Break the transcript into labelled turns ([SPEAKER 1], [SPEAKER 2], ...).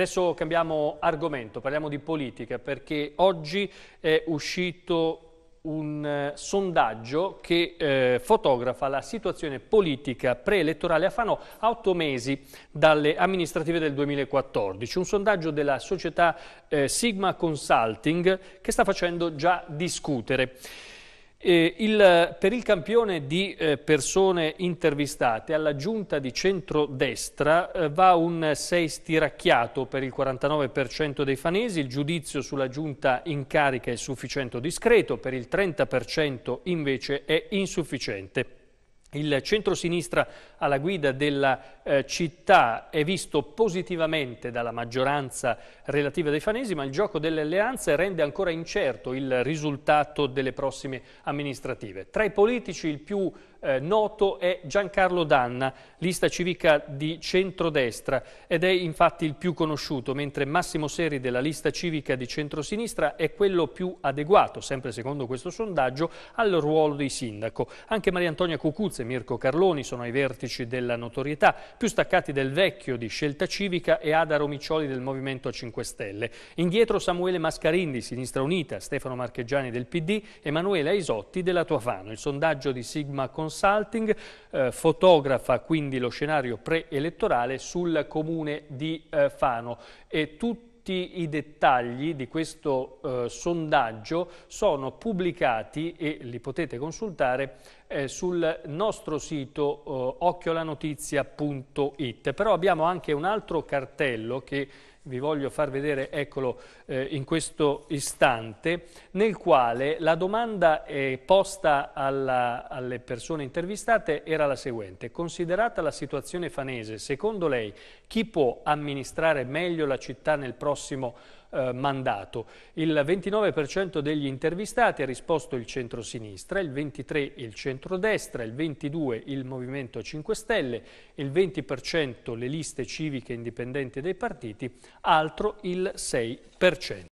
[SPEAKER 1] Adesso cambiamo argomento, parliamo di politica perché oggi è uscito un eh, sondaggio che eh, fotografa la situazione politica preelettorale a Fano a otto mesi dalle amministrative del 2014. Un sondaggio della società eh, Sigma Consulting che sta facendo già discutere. Eh, il, per il campione di eh, persone intervistate alla giunta di centrodestra eh, va un 6 stiracchiato per il 49% dei fanesi, il giudizio sulla giunta in carica è sufficiente o discreto, per il 30% invece è insufficiente. Il centrosinistra alla guida della eh, città è visto positivamente dalla maggioranza relativa dei fanesi, ma il gioco delle alleanze rende ancora incerto il risultato delle prossime amministrative. Tra i politici il più eh, noto è Giancarlo Danna, lista civica di centrodestra ed è infatti il più conosciuto, mentre Massimo Seri della lista civica di centrosinistra è quello più adeguato, sempre secondo questo sondaggio, al ruolo di sindaco. Anche Maria Antonia Cucuzzi Fiorenza Mirko Carloni sono ai vertici della notorietà, più staccati del vecchio di Scelta Civica e Ada Romiccioli del Movimento 5 Stelle. Indietro Samuele Mascarin di Sinistra Unita, Stefano Marcheggiani del PD, Emanuele Aisotti della Tuafano. Il sondaggio di Sigma Consulting eh, fotografa quindi lo scenario preelettorale sul comune di eh, Fano e tutto i dettagli di questo eh, sondaggio sono pubblicati e li potete consultare eh, sul nostro sito eh, occhiolanotizia.it. Però abbiamo anche un altro cartello che vi voglio far vedere, eccolo, eh, in questo istante, nel quale la domanda eh, posta alla, alle persone intervistate era la seguente. Considerata la situazione fanese, secondo lei chi può amministrare meglio la città nel prossimo eh, mandato? Il 29% degli intervistati ha risposto il centro-sinistra, il 23% il centro centrodestra, il 22% il Movimento 5 Stelle, il 20% le liste civiche indipendenti dei partiti, altro il 6%.